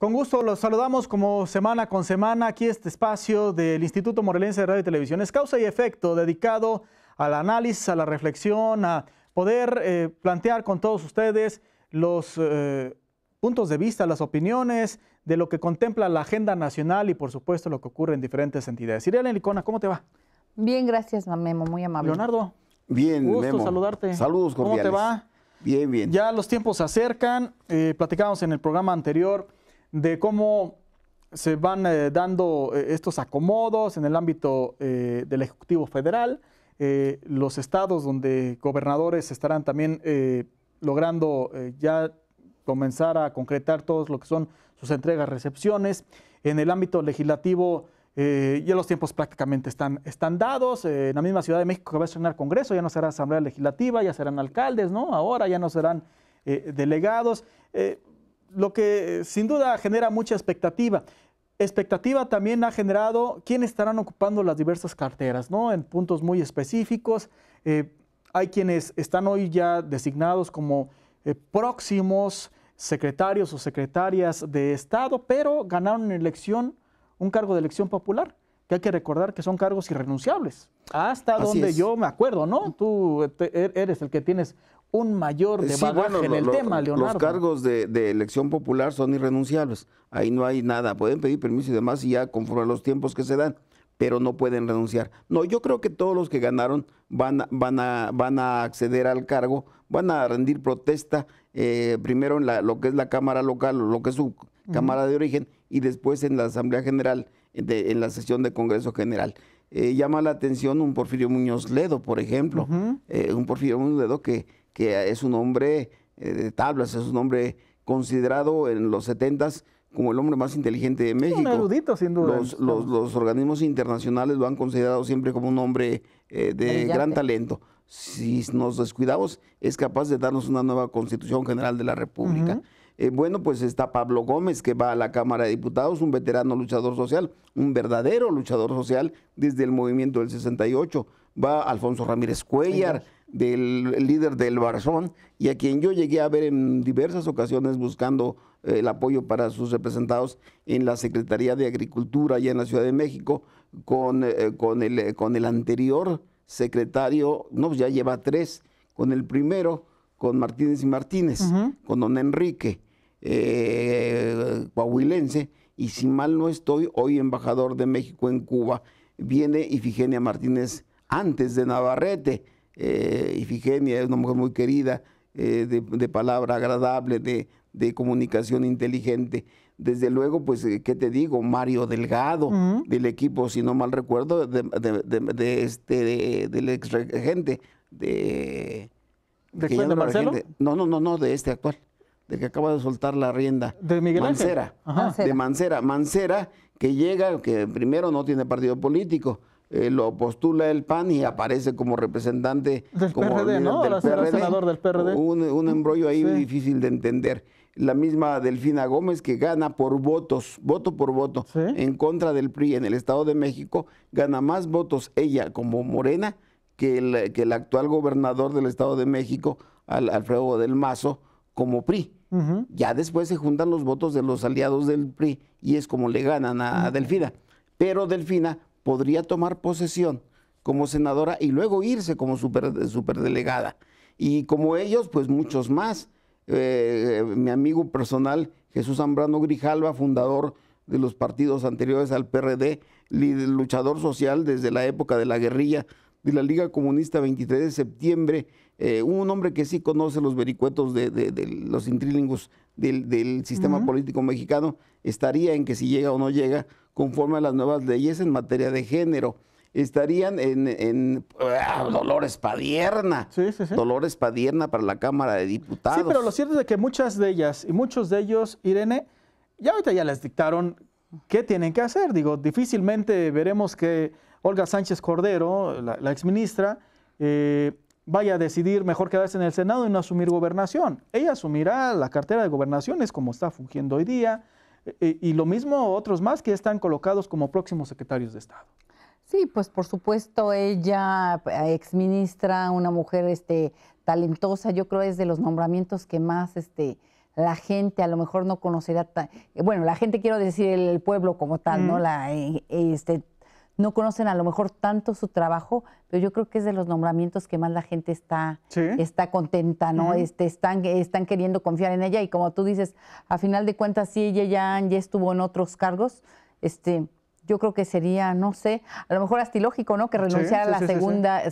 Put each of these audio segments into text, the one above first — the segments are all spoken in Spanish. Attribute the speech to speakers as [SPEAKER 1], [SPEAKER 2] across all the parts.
[SPEAKER 1] Con gusto los saludamos como semana con semana aquí este espacio del Instituto Morelense de Radio y Televisión. Es causa y efecto dedicado al análisis, a la reflexión, a poder eh, plantear con todos ustedes los eh, puntos de vista, las opiniones de lo que contempla la agenda nacional y por supuesto lo que ocurre en diferentes entidades. Licona, ¿cómo te va?
[SPEAKER 2] Bien, gracias mamemo muy amable. Leonardo.
[SPEAKER 3] Bien,
[SPEAKER 1] gusto saludarte. Saludos cordiales. ¿Cómo te va? Bien, bien. Ya los tiempos se acercan, platicamos eh, platicábamos en el programa anterior de cómo se van eh, dando eh, estos acomodos en el ámbito eh, del Ejecutivo Federal, los estados donde gobernadores estarán también logrando ya comenzar a concretar todos lo que son sus entregas, recepciones. En el ámbito legislativo ya los tiempos prácticamente están, están dados. en la misma Ciudad de México que va a estrenar Congreso, ya no será Asamblea Legislativa, ya serán alcaldes, ¿no? Ahora ya no serán delegados lo que eh, sin duda genera mucha expectativa. Expectativa también ha generado quién estarán ocupando las diversas carteras, ¿no? En puntos muy específicos. Eh, hay quienes están hoy ya designados como eh, próximos secretarios o secretarias de Estado, pero ganaron en elección un cargo de elección popular que hay que recordar que son cargos irrenunciables. Hasta donde yo me acuerdo, ¿no? Tú er, eres el que tienes un mayor debate en el tema, Leonardo. Los
[SPEAKER 3] cargos de, elección popular son irrenunciables. Ahí no hay nada. Pueden pedir permiso y demás y ya conforme a los tiempos que se dan, pero no pueden renunciar. No, yo creo que todos los que ganaron van, van, a, van a acceder al cargo, van a rendir protesta eh, primero en lo que es la Cámara Local, lo que es su Cámara de Origen, y después en la Asamblea General en la sesión de Congreso General. Eh, llama la atención un Porfirio Muñoz Ledo, por ejemplo, eh, un Porfirio Muñoz Ledo que, que es un hombre eh, de tablas, es un hombre considerado en los setentas como el hombre más inteligente de México. Un erudito, sin duda. Los, los, organismos internacionales lo han considerado siempre como un hombre de gran talento. Si nos descuidamos, es capaz de darnos una nueva constitución general de la República. Eh, bueno, pues está Pablo Gómez, que va a la Cámara de Diputados, un veterano luchador social, un verdadero luchador social desde el movimiento del 68. Va Alfonso Ramírez Cuellar, del líder del Barzón, y a quien yo llegué a ver en diversas ocasiones buscando eh, el apoyo para sus representados en la Secretaría de Agricultura allá en la Ciudad de México, con, eh, con, el, con el anterior secretario, no, pues ya lleva tres, con el primero, con Martínez y Martínez, con don Enrique eh, coahuilense y si mal no estoy, hoy embajador de México en Cuba. Viene Ifigenia Martínez antes de Navarrete. Eh, Ifigenia es una mujer muy querida, eh, de, palabra agradable, de, comunicación inteligente. Desde luego, pues, eh, ¿qué te digo? Mario Delgado, mm. del equipo, si no mal recuerdo, de, este, del ex regente, de... ¿De, Marcelo? No, no, no, no, de este actual de que acaba de soltar la rienda. De Miguel Mancera, Mancera. De Mancera. Mancera, que llega, que primero no tiene partido político. Eh, lo postula el PAN y aparece como representante del PRD, ¿no? Del Un, embrollo ahí difícil de entender. La misma Delfina Gómez que gana por votos, voto por voto, en contra del PRI en el Estado de México, gana más votos ella como Morena que el, que el actual gobernador del Estado de México, Alfredo del Mazo, como PRI. Ya después se juntan los votos de los aliados del PRI y es como le ganan a, Delfina. Pero Delfina podría tomar posesión como senadora y luego irse como superdelegada. Y como ellos, pues muchos más. Eh, mi amigo personal, Jesús Zambrano Grijalva, fundador de los partidos anteriores al PRD, luchador social desde la época de la guerrilla de la Liga Comunista 23 de septiembre eh, un hombre que sí conoce los vericuetos de, los intrilingos del, sistema político mexicano, estaría en que si llega o no llega conforme a las nuevas leyes en materia de género. Estarían en, ah, Dolores Padierna. Sí, sí, sí. Dolores Padierna para la Cámara de Diputados. Sí, pero
[SPEAKER 1] lo cierto es que muchas de ellas y muchos de ellos, Irene, ya ahorita ya les dictaron qué tienen que hacer. Digo, difícilmente veremos que Olga Sánchez Cordero, la, la exministra, eh, vaya a decidir mejor quedarse en el Senado y no asumir gobernación. Ella asumirá la cartera de gobernaciones como está fungiendo hoy día eh, eh, y lo mismo otros más que están colocados como próximos secretarios de Estado.
[SPEAKER 2] Sí, pues por supuesto ella, eh, exministra, una mujer este, talentosa, yo creo es de los nombramientos que más este, la gente a lo mejor no conocerá, bueno, la gente quiero decir el, pueblo como tal, ¿no? La, este, no conocen a lo mejor tanto su trabajo, pero yo creo que es de los nombramientos que más la gente está, está contenta, ¿no? este, están, están queriendo confiar en ella y como tú dices, a final de cuentas, si ella ya, estuvo en otros cargos, este, yo creo que sería, no sé, a lo mejor astilógico, ¿no? Que renunciara a la segunda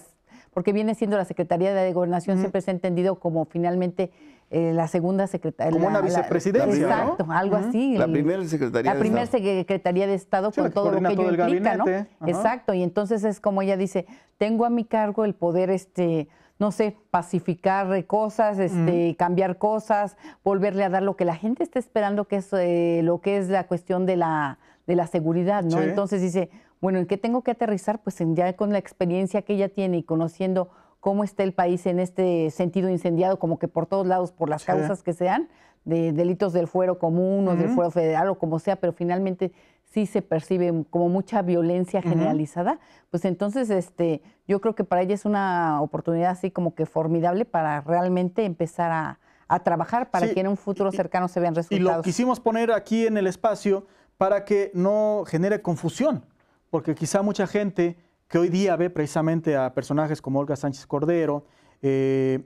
[SPEAKER 2] porque viene siendo la Secretaría de Gobernación, siempre se ha entendido como finalmente eh, la segunda secretaria. Como una vicepresidencia. exacto, algo así. La primera secretaría. La primera secretaría de Estado con todo lo que yo implica, ¿no? Exacto, y entonces es como ella dice, tengo a mi cargo el poder, este, no sé, pacificar cosas, este, cambiar cosas, volverle a dar lo que la gente está esperando, que es eh, lo que es la cuestión de la de la seguridad, ¿no? Entonces dice, bueno, ¿en qué tengo que aterrizar? Pues en, ya con la experiencia que ella tiene y conociendo cómo está el país en este sentido incendiado, como que por todos lados, por las causas que sean, de delitos del fuero común o del fuero federal o como sea, pero finalmente sí se percibe como mucha violencia generalizada, pues entonces este, yo creo que para ella es una oportunidad así como que formidable para realmente empezar a, trabajar para que en un futuro cercano se vean resultados. Y lo
[SPEAKER 1] quisimos poner aquí en el espacio para que no genere confusión porque quizá mucha gente que hoy día ve precisamente a personajes como Olga Sánchez Cordero, eh,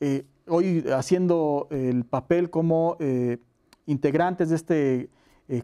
[SPEAKER 1] eh, hoy haciendo el papel como eh, integrantes de este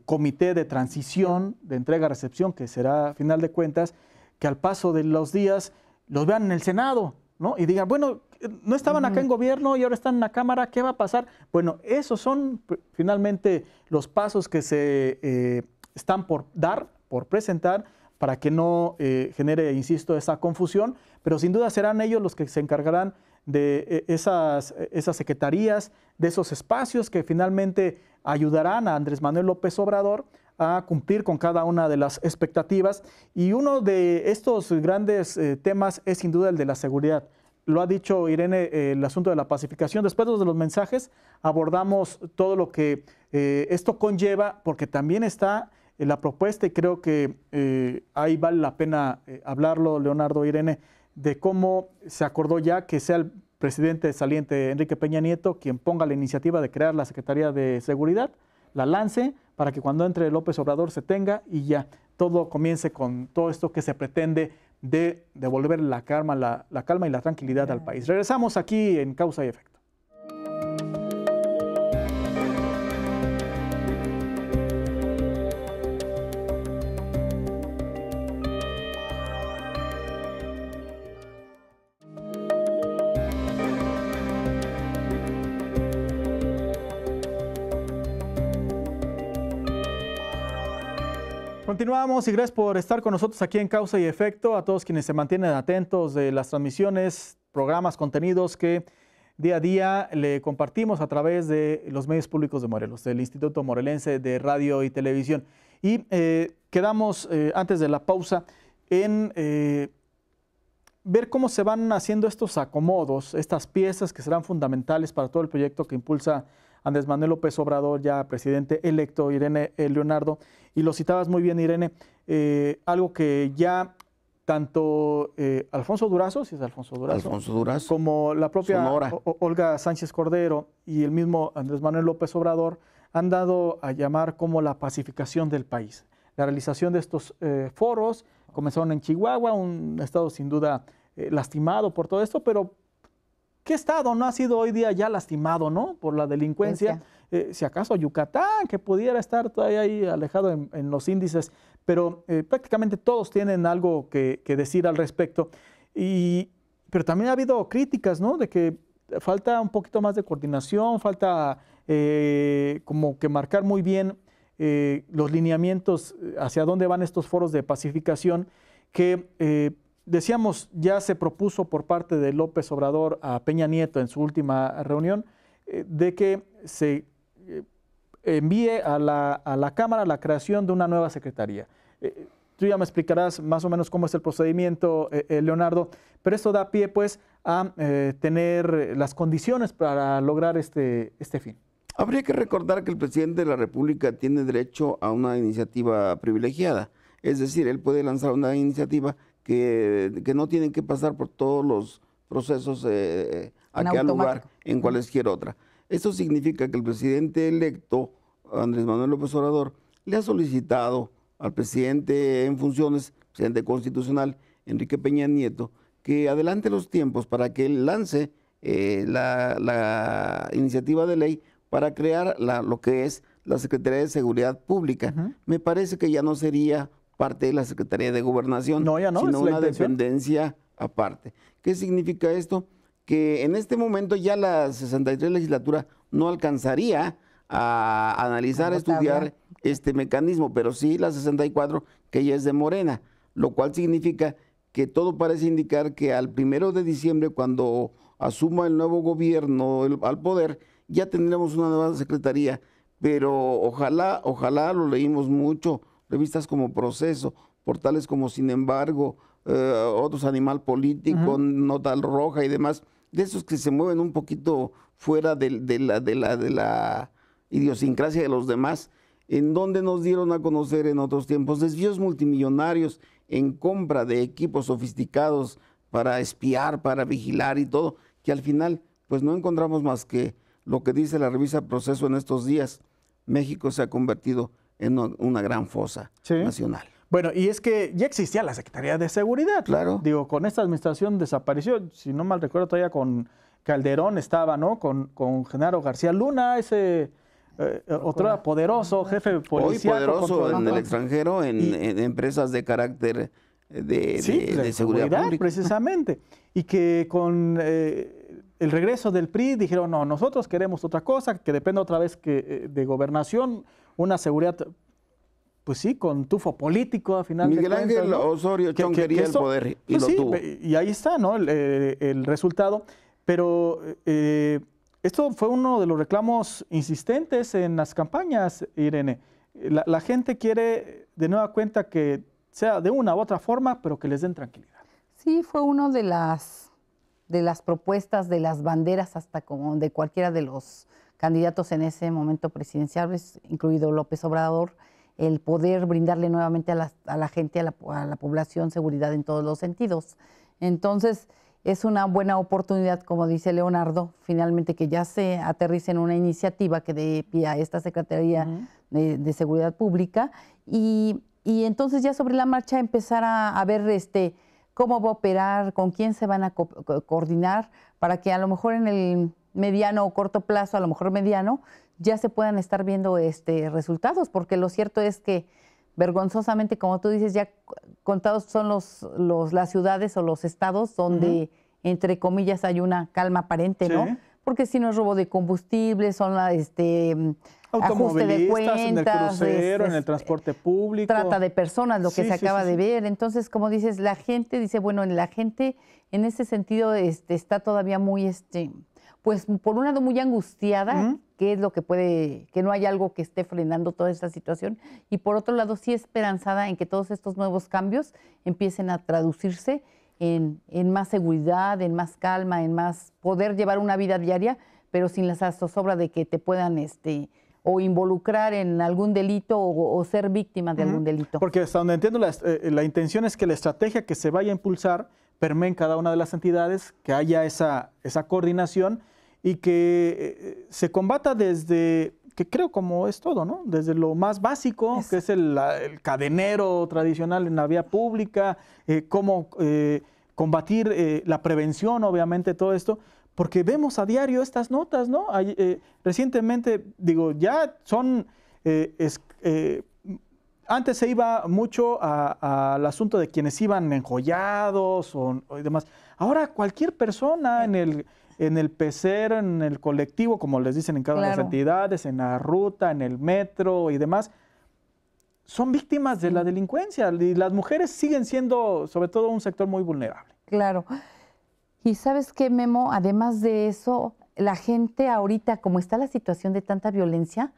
[SPEAKER 1] comité de transición, de entrega-recepción, que será a final de cuentas, que al paso de los días los vean en el Senado, ¿no? Y digan, bueno, no estaban acá en gobierno y ahora están en la Cámara, ¿qué va a pasar? Bueno, esos son finalmente los pasos que se están por dar por presentar para que no eh, genere, insisto, esa confusión, pero sin duda serán ellos los que se encargarán de eh, esas, esas secretarías, de esos espacios que finalmente ayudarán a Andrés Manuel López Obrador a cumplir con cada una de las expectativas. Y uno de estos grandes eh, temas es sin duda el de la seguridad. Lo ha dicho Irene, el asunto de la pacificación. Después de los mensajes abordamos todo lo que esto conlleva, porque también está eh, la propuesta y creo que eh, ahí vale la pena eh, hablarlo, Leonardo Irene, de cómo se acordó ya que sea el presidente saliente Enrique Peña Nieto quien ponga la iniciativa de crear la Secretaría de Seguridad, la lance para que cuando entre López Obrador se tenga y ya todo comience con todo esto que se pretende de devolver la calma, la, calma y la tranquilidad al país. Regresamos aquí en Causa y Efecto. Continuamos y gracias por estar con nosotros aquí en Causa y Efecto, a todos quienes se mantienen atentos de las transmisiones, programas, contenidos que día a día le compartimos a través de los medios públicos de Morelos, del Instituto Morelense de Radio y Televisión. Y eh, quedamos eh, antes de la pausa en eh, ver cómo se van haciendo estos acomodos, estas piezas que serán fundamentales para todo el proyecto que impulsa Andrés Manuel López Obrador, ya presidente electo, Irene eh, Leonardo, y lo citabas muy bien, Irene, eh, algo que ya tanto eh, Alfonso Durazo, si es Alfonso Durazo, como la propia Olga Sánchez Cordero y el mismo Andrés Manuel López Obrador han dado a llamar como la pacificación del país. La realización de estos foros comenzaron en Chihuahua, un estado sin duda lastimado por todo esto, pero ¿Qué estado no ha sido hoy día ya lastimado, no? Por la delincuencia. Eh, si acaso Yucatán, que pudiera estar todavía ahí alejado en, los índices, pero eh, prácticamente todos tienen algo que, decir al respecto. pero también ha habido críticas, ¿no? De que falta un poquito más de coordinación, falta eh, como que marcar muy bien los lineamientos hacia dónde van estos foros de pacificación que decíamos, ya se propuso por parte de López Obrador a Peña Nieto en su última reunión eh, de que se eh, envíe a la, Cámara la creación de una nueva secretaría. Eh, tú ya me explicarás más o menos cómo es el procedimiento, Leonardo, pero esto da pie pues a tener las condiciones para lograr este, este fin.
[SPEAKER 3] Habría que recordar que el presidente de la República tiene derecho a una iniciativa privilegiada, es decir, él puede lanzar una iniciativa que, no tienen que pasar por todos los procesos eh, eh, a cada lugar en cualquiera otra. Eso significa que el presidente electo, Andrés Manuel López Obrador, le ha solicitado al presidente en funciones, presidente constitucional, Enrique Peña Nieto, que adelante los tiempos para que él lance eh, la, iniciativa de ley para crear lo que es la Secretaría de Seguridad Pública. Me parece que ya no sería parte de la Secretaría de Gobernación, sino una dependencia aparte. ¿Qué significa esto? Que en este momento ya la 63 legislatura no alcanzaría a analizar, a estudiar este mecanismo, pero sí la 64 que ya es de Morena, lo cual significa que todo parece indicar que al primero de diciembre, cuando asuma el nuevo gobierno al poder, ya tendremos una nueva secretaría, pero ojalá, ojalá lo leímos mucho revistas como Proceso, portales como Sin embargo, eh, otros Animal Político, Nota Roja y demás, de esos que se mueven un poquito fuera la, de la idiosincrasia de los demás, en donde nos dieron a conocer en otros tiempos desvíos multimillonarios en compra de equipos sofisticados para espiar, para vigilar y todo, que al final pues no encontramos más que lo que dice la revista Proceso en estos días. México se ha convertido en una gran fosa nacional.
[SPEAKER 1] Bueno, y es que ya existía la Secretaría de Seguridad. Claro. Digo, con esta administración desapareció, si no mal recuerdo, todavía con Calderón estaba, ¿no? Con, con Genaro García Luna, ese eh, otro poderoso jefe policial. poderoso en el
[SPEAKER 3] extranjero, en, empresas de carácter eh, de, de, seguridad,
[SPEAKER 1] precisamente. Y que con eh, el regreso del PRI dijeron, no, nosotros queremos otra cosa, que dependa otra vez que, de gobernación una seguridad, pues sí, con tufo político al final Miguel de Ángel Osorio Chong quería el poder y pues lo tuvo. Y ahí está, ¿no? El, eh, resultado. Pero eh, esto fue uno de los reclamos insistentes en las campañas, Irene. La, gente quiere de nueva cuenta que sea de una u otra forma, pero que les den tranquilidad.
[SPEAKER 2] Sí, fue uno de las de las propuestas, de las banderas, hasta como de cualquiera de los candidatos en ese momento presidenciales, incluido López Obrador, el poder brindarle nuevamente a la, gente, a la, población, seguridad en todos los sentidos. Entonces, es una buena oportunidad, como dice Leonardo, finalmente que ya se aterrice en una iniciativa que dé pie a esta Secretaría de, Seguridad Pública y, entonces ya sobre la marcha empezar a, ver este, cómo va a operar, con quién se van a coordinar, para que a lo mejor en el mediano o corto plazo, a lo mejor mediano, ya se puedan estar viendo este, resultados, porque lo cierto es que vergonzosamente, como tú dices, ya contados son los, las ciudades o los estados donde, entre comillas, hay una calma aparente, ¿no? Porque si no es robo de combustible, son la, este, mm, ajuste de cuentas, en el crucero, en
[SPEAKER 1] el este, transporte público. Trata de personas, lo que se acaba de
[SPEAKER 2] ver. Entonces, como dices, la gente dice, bueno, la gente en ese sentido este, está todavía muy... Este, pues por un lado muy angustiada, que es lo que puede, que no hay algo que esté frenando toda esta situación, y por otro lado sí esperanzada en que todos estos nuevos cambios empiecen a traducirse en, en más seguridad, en más calma, en más poder llevar una vida diaria, pero sin la zozobra de que te puedan este, o involucrar en algún delito o, ser víctima de algún delito.
[SPEAKER 1] Porque hasta donde entiendo, la, eh, la, intención es que la estrategia que se vaya a impulsar permeen cada una de las entidades, que haya esa, esa coordinación y que eh, se combata desde, que creo como es todo, ¿no? Desde lo más básico, que es el, cadenero tradicional en la vía pública, eh, cómo eh, combatir la prevención, obviamente, todo esto, porque vemos a diario estas notas, ¿no? recientemente, digo, ya son antes se iba mucho al asunto de quienes iban enjollados o, y demás. Ahora cualquier persona en el, en en el colectivo, como les dicen en cada una de las entidades, en la ruta, en el metro y demás, son víctimas de la delincuencia y las mujeres siguen siendo, sobre todo, un sector muy vulnerable.
[SPEAKER 2] Claro. Y sabes qué, Memo, además de eso, la gente ahorita, como está la situación de tanta violencia,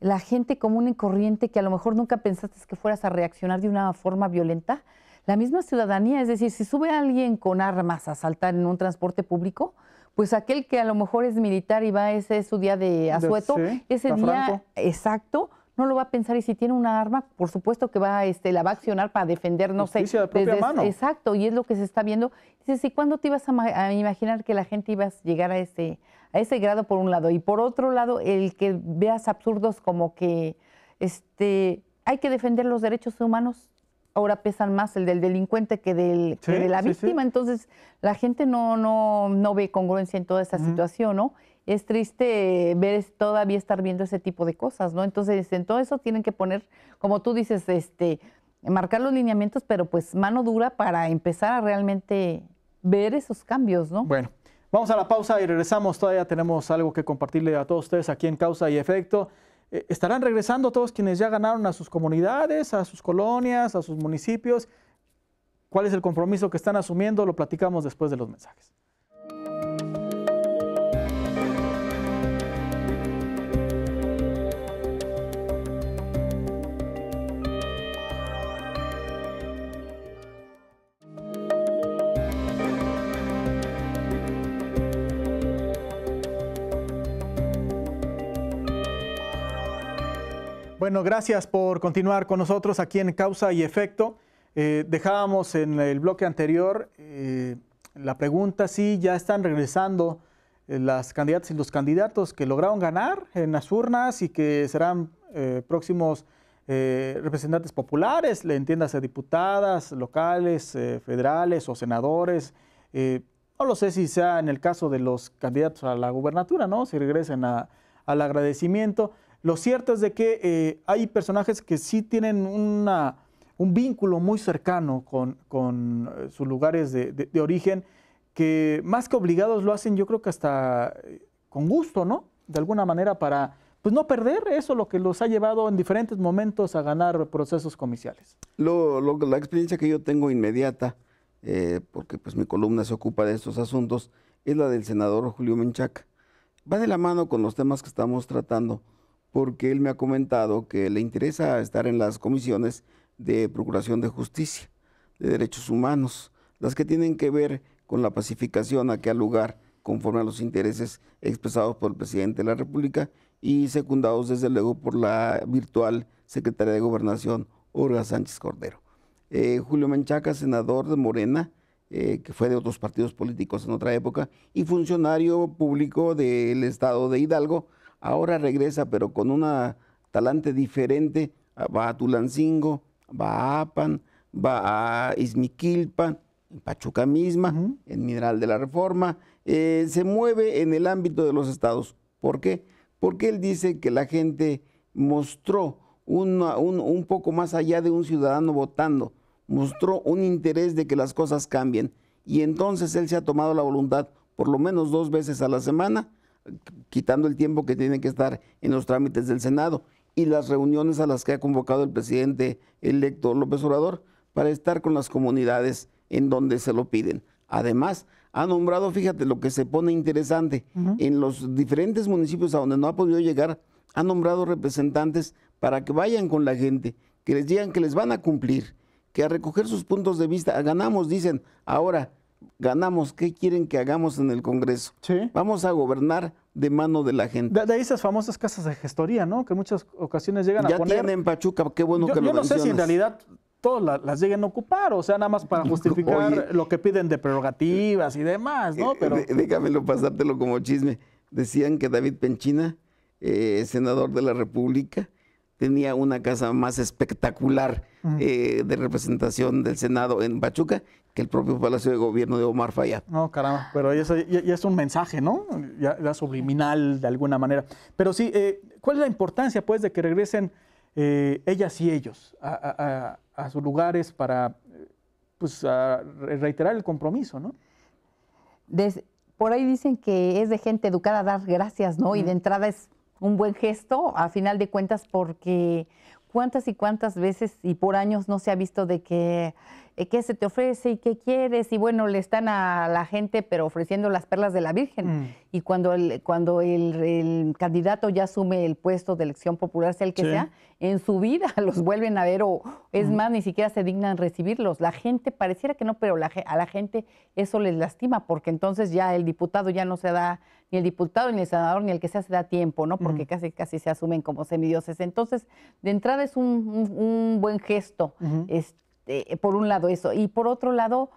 [SPEAKER 2] la gente común en corriente que a lo mejor nunca pensaste que fueras a reaccionar de una forma violenta, la misma ciudadanía, es decir, si sube alguien con armas a saltar en un transporte público, pues aquel que a lo mejor es militar y va ese su día de asueto, ese día exacto, no lo va a pensar y si tiene una arma, por supuesto que va, este, la va a accionar para defender, no sé. Exacto, y es lo que se está viendo. Dices, ¿y cuándo te ibas a, imaginar que la gente iba a llegar a ese, a ese grado por un lado? Y por otro lado, el que veas absurdos como que este, hay que defender los derechos humanos, ahora pesan más el del delincuente que, del, de la víctima. Entonces, la gente no, no, no ve congruencia en toda esta situación, ¿no? es triste ver todavía estar viendo ese tipo de cosas, ¿no? Entonces, en todo eso tienen que poner, como tú dices, este, marcar los lineamientos, pero pues mano dura para empezar a realmente ver esos cambios, ¿no?
[SPEAKER 1] Bueno, vamos a la pausa y regresamos. Todavía tenemos algo que compartirle a todos ustedes aquí en Causa y Efecto. Eh, estarán regresando todos quienes ya ganaron a sus comunidades, a sus colonias, a sus municipios. ¿Cuál es el compromiso que están asumiendo? Lo platicamos después de los mensajes. Bueno, gracias por continuar con nosotros aquí en Causa y Efecto. Eh, dejábamos en el bloque anterior eh, la pregunta si ya están regresando eh, las candidatas y los candidatos que lograron ganar en las urnas y que serán próximos representantes populares, le entiendas a diputadas locales, federales o senadores. no lo sé si sea en el caso de los candidatos a la gubernatura, ¿no? Si regresen al agradecimiento. Lo cierto es de que eh, hay personajes que sí tienen un vínculo muy cercano con, eh, sus lugares de, origen, que más que obligados lo hacen, yo creo que hasta eh, con gusto, ¿no? De alguna manera para pues no perder eso, lo que los ha llevado en diferentes momentos a ganar procesos comerciales.
[SPEAKER 3] la experiencia que yo tengo inmediata, porque pues mi columna se ocupa de estos asuntos, es la del senador Julio Menchaca. Va de la mano con los temas que estamos tratando porque él me ha comentado que le interesa estar en las comisiones de Procuración de Justicia, de Derechos Humanos, las que tienen que ver con la pacificación a que lugar conforme a los intereses expresados por el presidente de la República y secundados desde luego por la virtual secretaria de Gobernación, Olga Sánchez Cordero. Eh, Julio Menchaca, senador de Morena, eh, que fue de otros partidos políticos en otra época, y funcionario público del estado de Hidalgo, ahora regresa, pero con una talante diferente, va a Tulancingo, va a Apan, va a Izmiquilpan, en Pachuca misma, en Mineral de la Reforma, eh, se mueve en el ámbito de los estados. ¿Por qué? Porque él dice que la gente mostró un, poco más allá de un ciudadano votando, mostró un interés de que las cosas cambien. Y entonces él se ha tomado la voluntad, por lo menos dos veces a la semana, quitando el tiempo que tiene que estar en los trámites del Senado y las reuniones a las que ha convocado el presidente electo López Obrador para estar con las comunidades en donde se lo piden. Además, ha nombrado, fíjate, lo que se pone interesante, en los diferentes municipios a donde no ha podido llegar, ha nombrado representantes para que vayan con la gente, que les digan que les van a cumplir, que a recoger sus puntos de vista, ah, ganamos, dicen, ahora ganamos, ¿qué quieren que hagamos en el Congreso? Vamos a gobernar de mano de la gente.
[SPEAKER 1] De, ahí esas famosas casas de gestoría, ¿no? Que muchas ocasiones llegan a poner... Ya tienen Pachuca, qué bueno que lo lo Yo no sé si en realidad todas las, lleguen a ocupar, o sea, nada más para justificar lo
[SPEAKER 3] que piden de prerrogativas y demás, ¿no? Eh, Pero... déjamelo pasártelo como chisme. Decían que David Penchina, eh, senador de la República, tenía una casa más espectacular eh, de representación del Senado en Pachuca que el propio Palacio de Gobierno de Omar Fayad.
[SPEAKER 1] No, caramba, pero ya, es un mensaje, ¿no? Ya, subliminal de alguna manera. Pero sí, eh, ¿cuál es la importancia, pues, de que regresen eh, ellas y ellos a, sus lugares para, pues, reiterar el
[SPEAKER 2] compromiso, ¿no? por ahí dicen que es de gente educada dar gracias, ¿no? Y de entrada es un buen gesto, a final de cuentas, porque cuántas y cuántas veces y por años no se ha visto de que eh, qué se te ofrece y qué quieres. Y bueno, le están a la gente, pero ofreciendo las perlas de la Virgen. Mm. Y cuando, el, cuando el, candidato ya asume el puesto de elección popular, sea el que sea, en su vida los vuelven a ver o es mm. más, ni siquiera se dignan recibirlos. La gente, pareciera que no, pero a la gente eso les lastima, porque entonces ya el diputado ya no se da, ni el diputado, ni el senador, ni el que sea se da tiempo, ¿no? Porque mm. casi, casi se asumen como semidioses. Entonces, de entrada es un buen gesto. Este, eh, por un lado eso. Y por otro lado,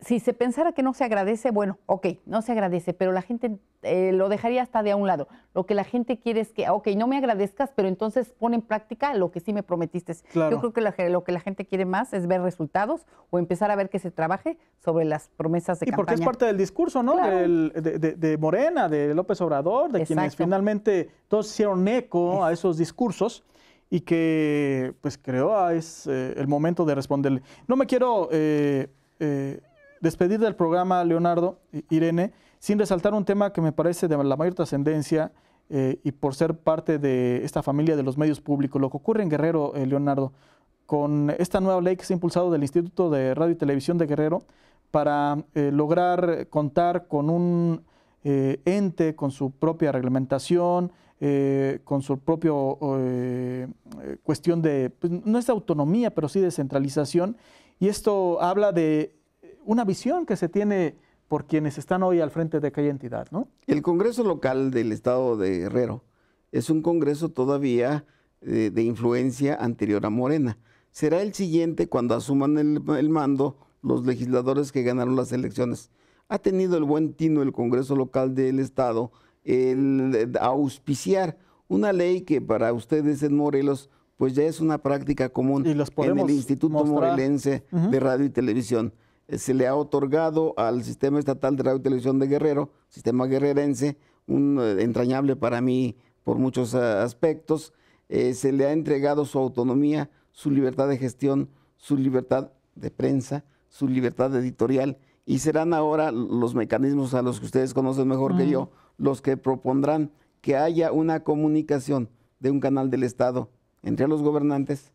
[SPEAKER 2] si se pensara que no se agradece, bueno, ok, no se agradece, pero la gente eh, lo dejaría hasta de a un lado. Lo que la gente quiere es que, ah, ok, no me agradezcas, pero entonces pon en práctica lo que sí me prometiste. Yo creo que lo, que la gente quiere más es ver resultados o empezar a ver que se trabaje sobre las promesas de campaña. Y porque es parte
[SPEAKER 1] del discurso, ¿no? de, Morena, de López Obrador, de quienes finalmente todos hicieron eco a esos discursos y que pues creo ah, es eh, el momento de responderle. No me quiero eh, eh, despedir del programa, Leonardo, Irene, sin resaltar un tema que me parece de la mayor trascendencia y por ser parte de esta familia de los medios públicos, lo que ocurre en Guerrero, Leonardo, con esta nueva ley que se ha impulsado del Instituto de Radio y Televisión de Guerrero para lograr contar con un ente, con su propia reglamentación, eh, con su propia eh, eh, cuestión de, pues, no es de autonomía, pero sí de centralización. Y esto habla de una visión que se tiene por quienes están hoy al frente de aquella entidad.
[SPEAKER 3] El Congreso local del Estado de Herrero es un Congreso todavía de, influencia anterior a Morena. Será el siguiente cuando asuman el mando los legisladores que ganaron las elecciones. Ha tenido el buen tino el Congreso local del Estado el eh, auspiciar una ley que para ustedes en Morelos pues ya es una práctica común en el Instituto Morelense de Radio y Televisión. Eh, se le ha otorgado al Sistema Estatal de Radio y Televisión de Guerrero, sistema guerrerense, un eh, entrañable para mí por muchos aspectos, se le ha entregado su autonomía, su libertad de gestión, su libertad de prensa, su libertad editorial, y serán ahora los mecanismos a los que ustedes conocen mejor que yo, los que propondrán que haya una comunicación de un canal del Estado entre los gobernantes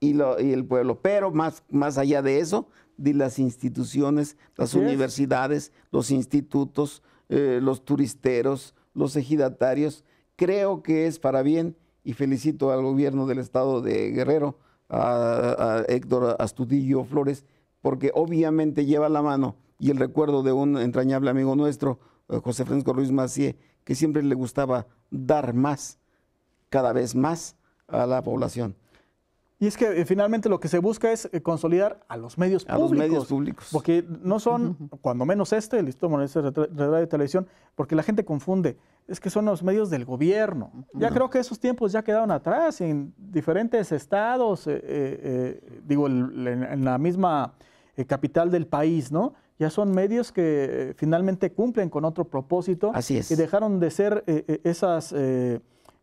[SPEAKER 3] y, el pueblo. Pero más, más allá de eso, de las instituciones, las universidades, los institutos, eh, los turisteros, los ejidatarios, creo que es para bien y felicito al gobierno del estado de Guerrero, a Héctor Astudillo Flores, porque obviamente lleva la mano y el recuerdo de un entrañable amigo nuestro, eh, José Francisco Ruiz Macié, que siempre le gustaba dar más, cada vez más a la población.
[SPEAKER 1] Y es que eh, finalmente lo que se busca es eh, consolidar a los medios públicos. A los medios públicos.
[SPEAKER 3] Porque no
[SPEAKER 1] son, cuando menos este, el Instituto de Radio Televisión, porque la gente confunde. Es que son los medios del gobierno. Ya creo que esos tiempos ya quedaron atrás en diferentes estados, digo, en, la misma capital del país, ¿no? ya son medios que eh, finalmente cumplen con otro propósito. Así es. Y dejaron de ser eh, eh, esas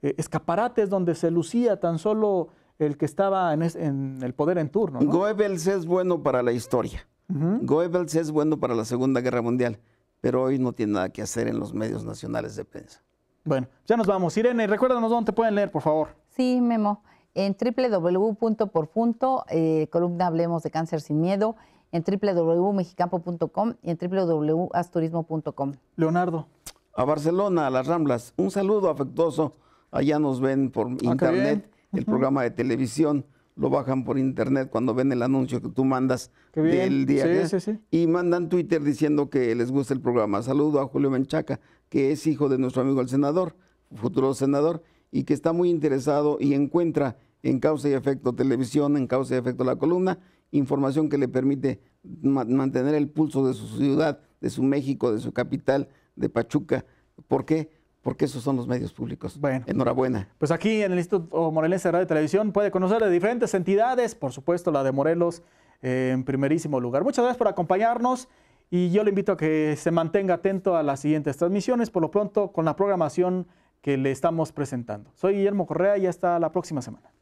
[SPEAKER 1] escaparates donde se lucía tan solo el que estaba en, el poder en turno.
[SPEAKER 3] Goebbels es bueno para la historia. Goebbels es bueno para la Segunda Guerra Mundial, pero hoy no tiene nada que hacer en los medios nacionales de prensa. Bueno, ya nos vamos. Irene, recuérdanos dónde pueden leer, por favor.
[SPEAKER 2] Sí, Memo. En www.porpunto, columna Hablemos de Cáncer Sin Miedo en www.mexicampo.com y en www.asturismo.com. Leonardo.
[SPEAKER 3] A Barcelona, a las Ramblas, un saludo afectuoso. Allá nos ven por ah, internet, el programa de televisión lo bajan por internet cuando ven el anuncio que tú mandas del día. Y mandan Twitter diciendo que les gusta el programa. Saludo a Julio Menchaca, que es hijo de nuestro amigo el senador, futuro senador, y que está muy interesado y encuentra en Causa y Efecto Televisión, en Causa y Efecto La Columna, información que le permite mantener el pulso de su ciudad, de su México, de su capital, de Pachuca. ¿Por qué? Porque esos son los medios públicos. Bueno. Enhorabuena.
[SPEAKER 1] Pues aquí en el Instituto Morelense de Radio y Televisión puede conocer de diferentes entidades, por supuesto la de Morelos eh, en primerísimo lugar. Muchas gracias por acompañarnos y yo le invito a que se mantenga atento a las siguientes transmisiones, por lo pronto con la programación que le estamos presentando. Soy Guillermo Correa y hasta la próxima semana.